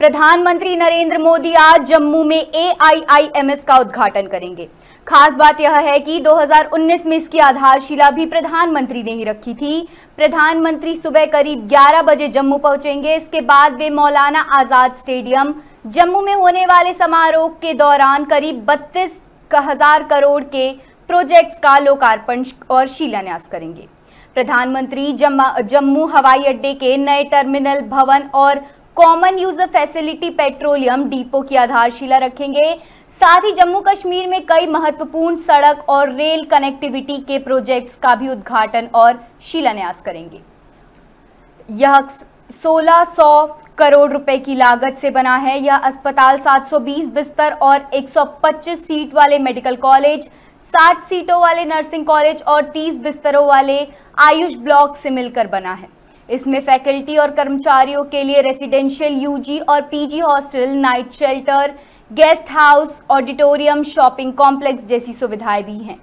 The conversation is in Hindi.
प्रधानमंत्री नरेंद्र मोदी आज जम्मू में एआईआईएमएस का उद्घाटन करेंगे खास बात यह है कि 2019 में इसकी आधारशिला भी प्रधानमंत्री ने ही रखी थी प्रधानमंत्री सुबह करीब 11 बजे जम्मू पहुंचेंगे इसके बाद वे मौलाना आजाद स्टेडियम जम्मू में होने वाले समारोह के दौरान करीब बत्तीस हजार करोड़ के प्रोजेक्ट्स का लोकार्पण और शिलान्यास करेंगे प्रधानमंत्री जम्मू हवाई अड्डे के नए टर्मिनल भवन और common use facility petroleum depot की आधारशिला रखेंगे साथ ही जम्मू कश्मीर में कई महत्वपूर्ण सड़क और रेल कनेक्टिविटी के प्रोजेक्ट्स का भी उद्घाटन और शिलान्यास करेंगे यह 1600 करोड़ रुपए की लागत से बना है यह अस्पताल 720 बिस्तर और 125 सीट वाले मेडिकल कॉलेज 60 सीटों वाले नर्सिंग कॉलेज और 30 बिस्तरों वाले आयुष ब्लॉक से मिलकर बना है इसमें फैकल्टी और कर्मचारियों के लिए रेसिडेंशियल यूजी और PG hostel night shelter guest house auditorium shopping complex जैसी सुविधाएं भी हैं